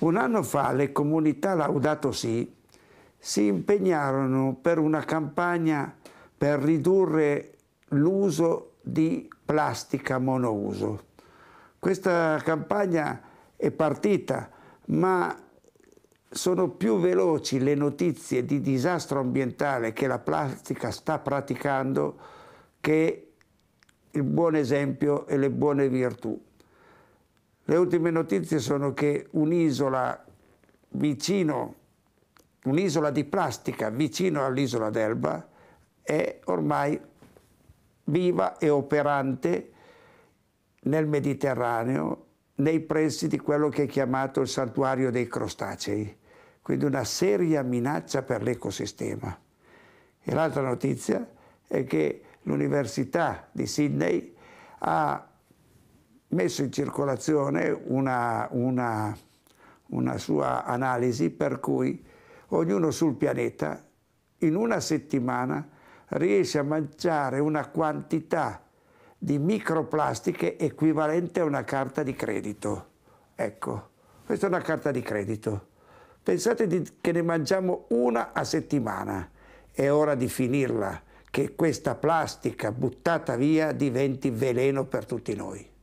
Un anno fa le comunità Laudato Si si impegnarono per una campagna per ridurre l'uso di plastica monouso. Questa campagna è partita, ma sono più veloci le notizie di disastro ambientale che la plastica sta praticando che il buon esempio e le buone virtù. Le ultime notizie sono che un'isola vicino, un'isola di plastica vicino all'isola d'Elba è ormai viva e operante nel Mediterraneo, nei pressi di quello che è chiamato il santuario dei crostacei, quindi una seria minaccia per l'ecosistema. E l'altra notizia è che l'Università di Sydney ha messo in circolazione una, una, una sua analisi per cui ognuno sul pianeta in una settimana riesce a mangiare una quantità di microplastiche equivalente a una carta di credito. Ecco, questa è una carta di credito. Pensate di, che ne mangiamo una a settimana. È ora di finirla, che questa plastica buttata via diventi veleno per tutti noi.